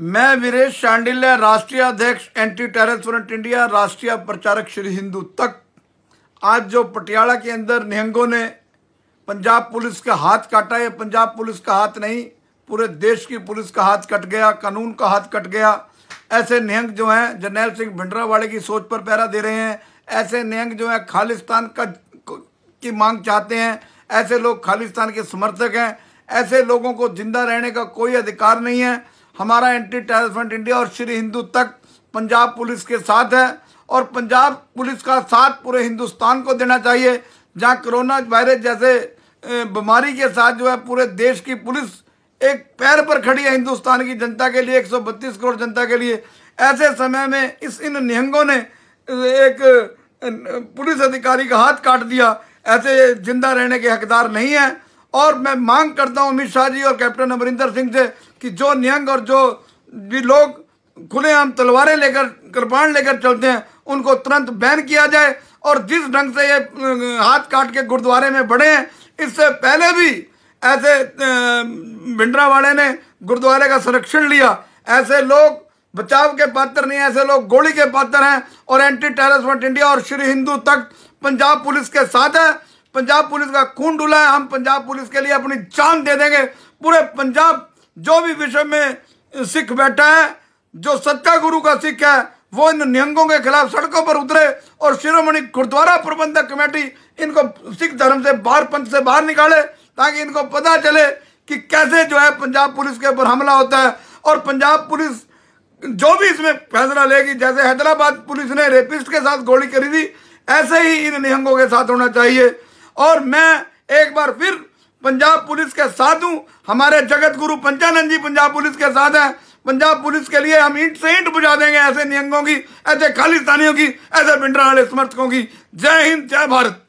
मैं वीरेश शांडिल्य राष्ट्रीय अध्यक्ष एंटी टेरर फ्रंट इंडिया राष्ट्रीय प्रचारक श्री हिंदू तक आज जो पटियाला के अंदर निहंगों ने पंजाब पुलिस का हाथ काटा है पंजाब पुलिस का हाथ नहीं पूरे देश की पुलिस का हाथ कट गया कानून का हाथ कट गया ऐसे निहंग जो हैं जर्नैल सिंह भिंडरावाड़े की सोच पर पैरा दे रहे हैं ऐसे निहंग जो हैं खालिस्तान का की मांग चाहते हैं ऐसे लोग खालिस्तान के समर्थक हैं ऐसे लोगों को जिंदा रहने का कोई अधिकार नहीं है हमारा एंटी टेररिस्ट इंडिया और श्री हिंदू तक पंजाब पुलिस के साथ है और पंजाब पुलिस का साथ पूरे हिंदुस्तान को देना चाहिए जहाँ कोरोना वायरस जैसे बीमारी के साथ जो है पूरे देश की पुलिस एक पैर पर खड़ी है हिंदुस्तान की जनता के लिए 132 करोड़ जनता के लिए ऐसे समय में इस इन निहंगों ने एक पुलिस अधिकारी का हाथ काट दिया ऐसे जिंदा रहने के हकदार नहीं है और मैं मांग करता हूं अमित शाह जी और कैप्टन अमरिंदर सिंह से कि जो नियंग और जो भी लोग खुलेआम तलवारें लेकर कृपाण लेकर चलते हैं उनको तुरंत बैन किया जाए और जिस ढंग से ये हाथ काट के गुरुद्वारे में बढ़े हैं इससे पहले भी ऐसे भिंडरा वाले ने गुरुद्वारे का संरक्षण लिया ऐसे लोग बचाव के पात्र नहीं ऐसे लोग गोली के पात्र हैं और एंटी टेरिस्ट इंडिया और श्री हिंदू तक पंजाब पुलिस के साथ है पंजाब पुलिस का खून डुला है हम पंजाब पुलिस के लिए अपनी जान दे देंगे पूरे पंजाब जो भी विश्व में सिख बैठा है जो सत्ता गुरु का सिख है वो इन निहंगों के खिलाफ सड़कों पर उतरे और शिरोमणि गुरुद्वारा प्रबंधक कमेटी इनको सिख धर्म से बाहर पंथ से बाहर निकाले ताकि इनको पता चले कि कैसे जो है पंजाब पुलिस के ऊपर हमला होता है और पंजाब पुलिस जो भी इसमें फैसला लेगी जैसे हैदराबाद पुलिस ने रेपिस्ट के साथ गोली करी थी ऐसे ही इन निहंगों के साथ होना चाहिए और मैं एक बार फिर पंजाब पुलिस के साथ हूं हमारे जगत गुरु पंचानंद जी पंजाब पुलिस के साथ हैं पंजाब पुलिस के लिए हम ईंट से ईंट बुझा देंगे ऐसे नियंगों की ऐसे खालिस्तानियों की ऐसे पिंडर वाले समर्थकों की जय हिंद जय भारत